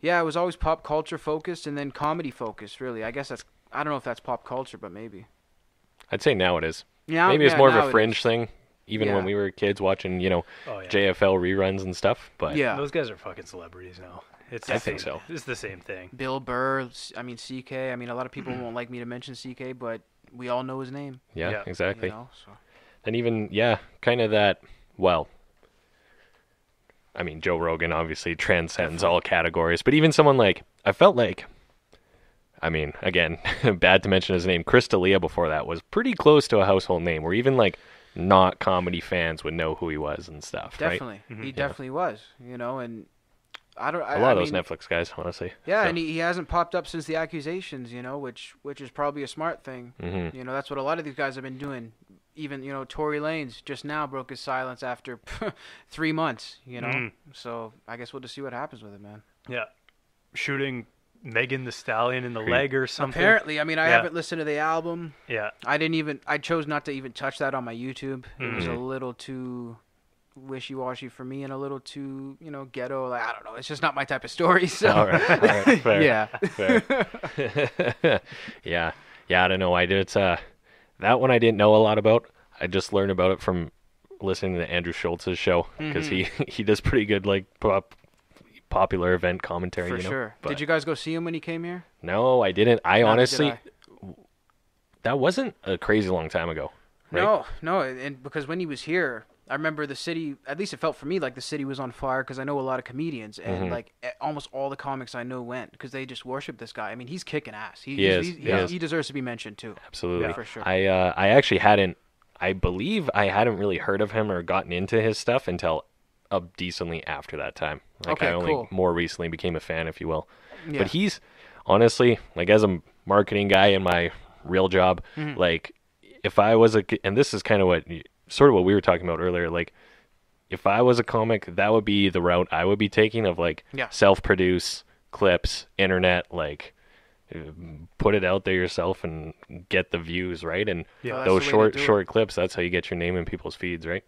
yeah, it was always pop culture focused and then comedy focused. Really, I guess that's I don't know if that's pop culture, but maybe. I'd say now it is. Yeah, maybe it's yeah, more of a fringe thing. Even yeah. when we were kids watching, you know, oh, yeah. JFL reruns and stuff. But yeah, those guys are fucking celebrities now. It's I think same, so. It's the same thing. Bill Burr. I mean, CK. I mean, a lot of people won't like me to mention CK, but we all know his name. Yeah, exactly. You know, so. And even yeah, kind of that. Well, I mean, Joe Rogan obviously transcends all categories, but even someone like, I felt like, I mean, again, bad to mention his name, Chris D'Elia before that was pretty close to a household name where even like not comedy fans would know who he was and stuff. Definitely. Right? Mm-hmm. He yeah. definitely was, you know, and I don't. I, lot I of those mean, Netflix guys, honestly. Yeah, so. and he, he, hasn't popped up since the accusations, you know, which which is probably a smart thing. Mm-hmm. You know, that's what a lot of these guys have been doing. Even you know, Tory Lanes just now broke his silence after three months. You know, mm. so I guess we'll just see what happens with it, man. Yeah, shooting Megan the Stallion in the leg or something. Apparently, I mean, I yeah. haven't listened to the album. Yeah, I didn't even. I chose not to even touch that on my YouTube. Mm-hmm. It was a mm-hmm. little too wishy washy for me and a little too, you know, ghetto. Like I don't know, it's just not my type of story. So all right, all right, fair, yeah, yeah, yeah. I don't know. I did it's, uh, that one I didn't know a lot about. I just learned about it from listening to Andrew Schultz's show because mm-hmm. he he does pretty good like pop popular event commentary. For you know? sure. But did you guys go see him when he came here? No, I didn't. I honestly, did I. that wasn't a crazy long time ago. Right? No, no, and because when he was here, I remember the city. At least it felt for me like the city was on fire because I know a lot of comedians and mm-hmm. like almost all the comics I know went because they just worship this guy. I mean, he's kicking ass. He, he, is, he, he, is. he deserves to be mentioned too. Absolutely, yeah. for sure. I uh, I actually hadn't. I believe I hadn't really heard of him or gotten into his stuff until up decently after that time. Like okay, I only cool. more recently became a fan, if you will. Yeah. But he's honestly like as a marketing guy in my real job, mm-hmm. like if I was a and this is kind of what sort of what we were talking about earlier. Like, if I was a comic, that would be the route I would be taking of like yeah. self produce clips, internet, like put it out there yourself and get the views, right? And yeah, oh, those short short clips, that's how you get your name in people's feeds, right?